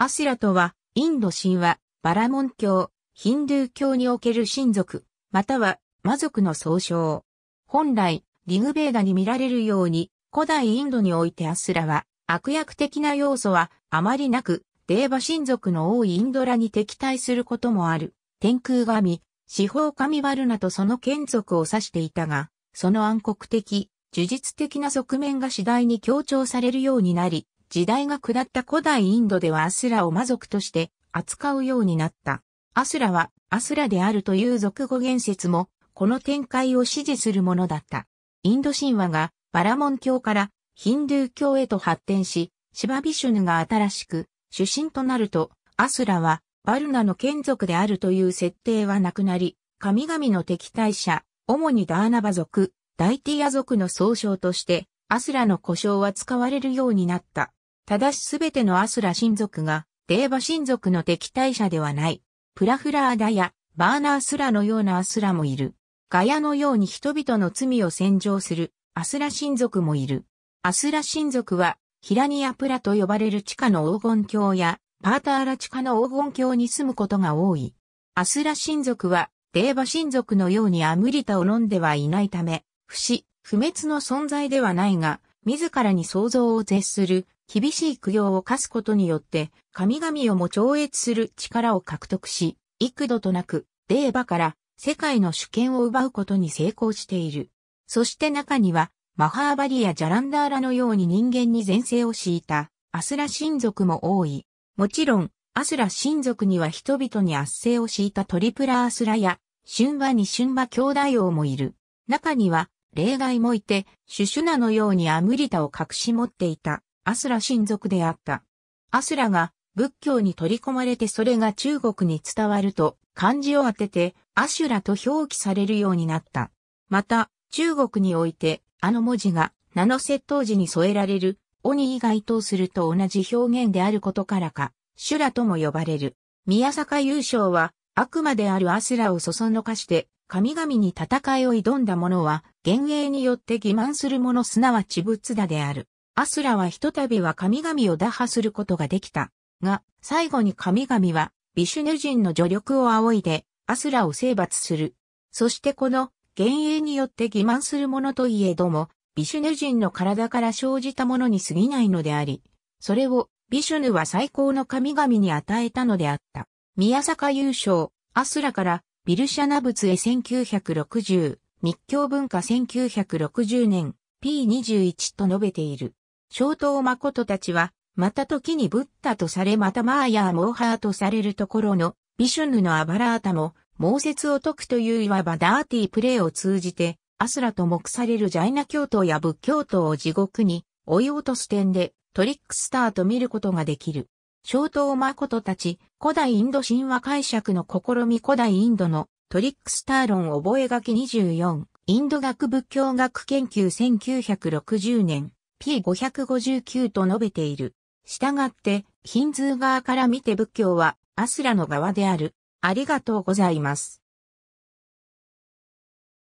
アスラとは、インド神話、バラモン教、ヒンドゥー教における神族、または魔族の総称。本来、リグベーダに見られるように、古代インドにおいてアスラは、悪役的な要素はあまりなく、デーバ神族の多いインドラに敵対することもある。天空神、四方神バルナとその眷属を指していたが、その暗黒的、呪術的な側面が次第に強調されるようになり、時代が下った古代インドではアスラを魔族として扱うようになった。アスラはアスラであるという俗語言説も、この展開を支持するものだった。インド神話がバラモン教からヒンドゥー教へと発展し、シバビシュヌが新しく主神となると、アスラはバルナの眷属であるという設定はなくなり、神々の敵対者、主にダーナバ族、ダイティア族の総称として、アスラの呼称は使われるようになった。ただしすべてのアスラ親族が、デーバ親族の敵対者ではない。プラフラーダや、バーナースラのようなアスラもいる。ガヤのように人々の罪を洗浄する、アスラ親族もいる。アスラ親族は、ヒラニアプラと呼ばれる地下の黄金郷や、パーターラ地下の黄金郷に住むことが多い。アスラ親族は、デーバ親族のようにアムリタを飲んではいないため、不死、不滅の存在ではないが、自らに想像を絶する厳しい苦行を課すことによって、神々をも超越する力を獲得し、幾度となく、デーバから世界の主権を奪うことに成功している。そして中には、マハーバリやジャランダーラのように人間に前世を敷いたアスラ親族も多い。もちろん、アスラ親族には人々に圧政を敷いたトリプラアスラや、春馬に春馬兄弟王もいる。中には、例外もいて、シュシュナのようにアムリタを隠し持っていたアスラ親族であった。アスラが仏教に取り込まれてそれが中国に伝わると漢字を当ててアシュラと表記されるようになった。また中国においてあの文字が名の窃盗時に添えられる鬼以外とすると同じ表現であることからか、シュラとも呼ばれる。宮坂優勝は悪魔であるアスラをそそのかして神々に戦いを挑んだ者は、幻影によって欺瞞する者すなわち仏陀である。アスラはひとたびは神々を打破することができた。が、最後に神々は、ビシュヌ人の助力を仰いで、アスラを征伐する。そしてこの、幻影によって欺瞞する者といえども、ビシュヌ人の体から生じたものに過ぎないのであり、それを、ビシュヌは最高の神々に与えたのであった。宮坂優勝、アスラから、ビルシャナ仏へ1960、密教文化1960年、P21 と述べている。小東誠たちは、また時にブッダとされまたマーヤーモーハーとされるところの、ビシュヌのアバラータも、猛説を解くといういわばダーティープレイを通じて、アスラと目されるジャイナ教徒や仏教徒を地獄に追い落とす点でトリックスターと見ることができる。小東誠たち、古代インド神話解釈の試み古代インドのトリックスター論覚書24、インド学仏教学研究1960年、P559 と述べている。したがって、ヒンズー側から見て仏教はアスラの側である。ありがとうございます。